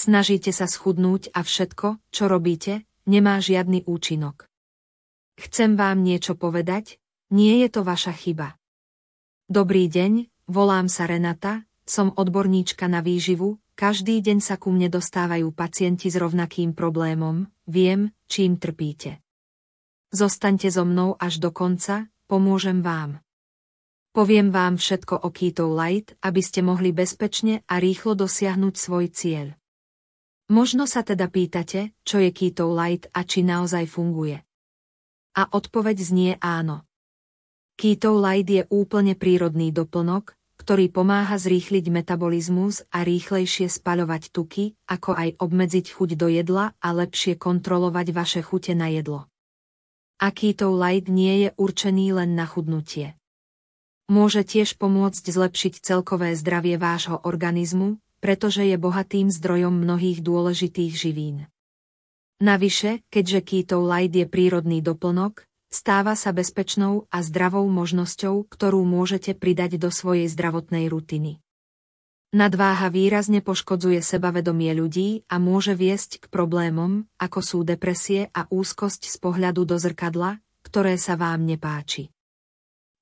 Snažíte sa schudnúť a všetko, čo robíte, nemá žiadny účinok. Chcem vám niečo povedať, nie je to vaša chyba. Dobrý deň, volám sa Renata, som odborníčka na výživu, každý deň sa ku mne dostávajú pacienti s rovnakým problémom, viem, čím trpíte. Zostaňte so mnou až do konca, pomôžem vám. Poviem vám všetko o Keto Light, aby ste mohli bezpečne a rýchlo dosiahnuť svoj cieľ. Možno sa teda pýtate, čo je Keto Light a či naozaj funguje. A odpoveď znie áno. Keto Light je úplne prírodný doplnok, ktorý pomáha zrýchliť metabolizmus a rýchlejšie spaľovať tuky, ako aj obmedziť chuť do jedla a lepšie kontrolovať vaše chute na jedlo. A Keto Light nie je určený len na chudnutie. Môže tiež pomôcť zlepšiť celkové zdravie vášho organizmu, pretože je bohatým zdrojom mnohých dôležitých živín. Navyše, keďže kýtov light je prírodný doplnok, stáva sa bezpečnou a zdravou možnosťou, ktorú môžete pridať do svojej zdravotnej rutiny. Nadváha výrazne poškodzuje sebavedomie ľudí a môže viesť k problémom, ako sú depresie a úzkosť z pohľadu do zrkadla, ktoré sa vám nepáči.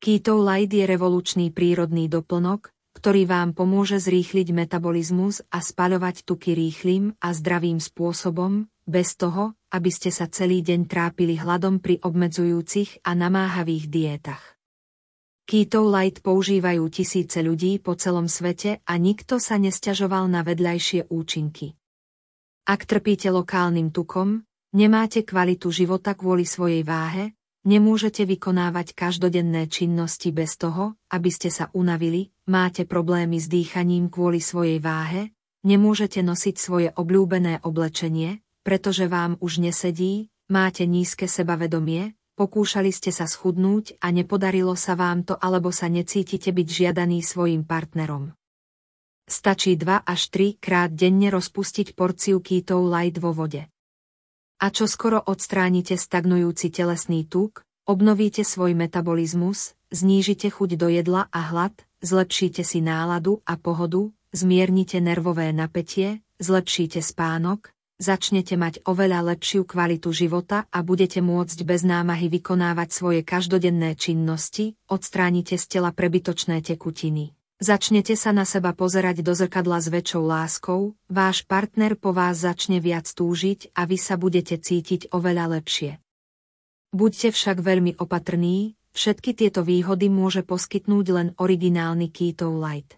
Keto Light je revolučný prírodný doplnok, ktorý vám pomôže zrýchliť metabolizmus a spaľovať tuky rýchlým a zdravým spôsobom, bez toho, aby ste sa celý deň trápili hladom pri obmedzujúcich a namáhavých diétach. Keto Light používajú tisíce ľudí po celom svete a nikto sa nesťažoval na vedľajšie účinky. Ak trpíte lokálnym tukom, nemáte kvalitu života kvôli svojej váhe, Nemôžete vykonávať každodenné činnosti bez toho, aby ste sa unavili, máte problémy s dýchaním kvôli svojej váhe, nemôžete nosiť svoje obľúbené oblečenie, pretože vám už nesedí, máte nízke sebavedomie, pokúšali ste sa schudnúť a nepodarilo sa vám to alebo sa necítite byť žiadaný svojim partnerom. Stačí 2 až 3 krát denne rozpustiť porciu kýtov light vo vode a čo skoro odstránite stagnujúci telesný tuk, obnovíte svoj metabolizmus, znížite chuť do jedla a hlad, zlepšíte si náladu a pohodu, zmiernite nervové napätie, zlepšíte spánok, začnete mať oveľa lepšiu kvalitu života a budete môcť bez námahy vykonávať svoje každodenné činnosti, odstránite z tela prebytočné tekutiny. Začnete sa na seba pozerať do zrkadla s väčšou láskou, váš partner po vás začne viac túžiť a vy sa budete cítiť oveľa lepšie. Buďte však veľmi opatrní, všetky tieto výhody môže poskytnúť len originálny Keto Light.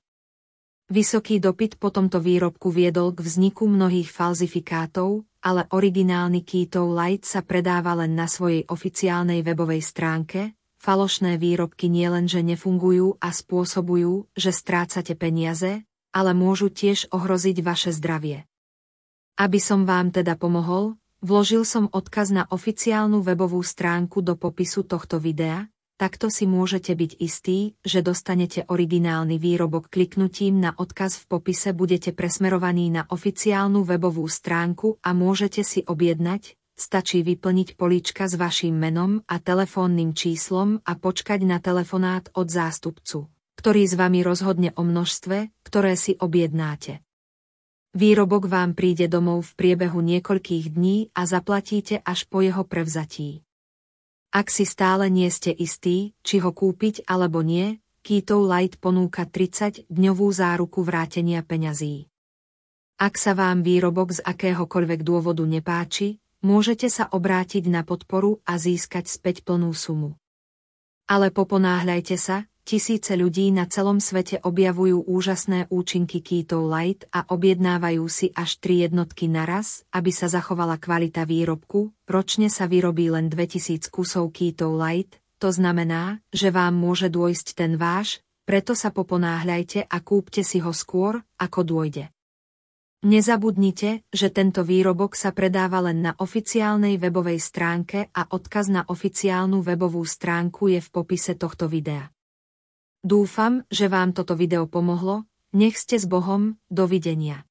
Vysoký dopyt po tomto výrobku viedol k vzniku mnohých falzifikátov, ale originálny Keto Light sa predáva len na svojej oficiálnej webovej stránke, falošné výrobky nielenže nefungujú a spôsobujú, že strácate peniaze, ale môžu tiež ohroziť vaše zdravie. Aby som vám teda pomohol, vložil som odkaz na oficiálnu webovú stránku do popisu tohto videa, takto si môžete byť istí, že dostanete originálny výrobok kliknutím na odkaz v popise budete presmerovaní na oficiálnu webovú stránku a môžete si objednať, stačí vyplniť políčka s vašim menom a telefónnym číslom a počkať na telefonát od zástupcu, ktorý s vami rozhodne o množstve, ktoré si objednáte. Výrobok vám príde domov v priebehu niekoľkých dní a zaplatíte až po jeho prevzatí. Ak si stále nie ste istí, či ho kúpiť alebo nie, Keto Light ponúka 30-dňovú záruku vrátenia peňazí. Ak sa vám výrobok z akéhokoľvek dôvodu nepáči, môžete sa obrátiť na podporu a získať späť plnú sumu. Ale poponáhľajte sa, tisíce ľudí na celom svete objavujú úžasné účinky Keto Light a objednávajú si až tri jednotky naraz, aby sa zachovala kvalita výrobku, ročne sa vyrobí len 2000 kusov Keto Light, to znamená, že vám môže dôjsť ten váš, preto sa poponáhľajte a kúpte si ho skôr, ako dôjde. Nezabudnite, že tento výrobok sa predáva len na oficiálnej webovej stránke a odkaz na oficiálnu webovú stránku je v popise tohto videa. Dúfam, že vám toto video pomohlo, nech ste s Bohom, dovidenia.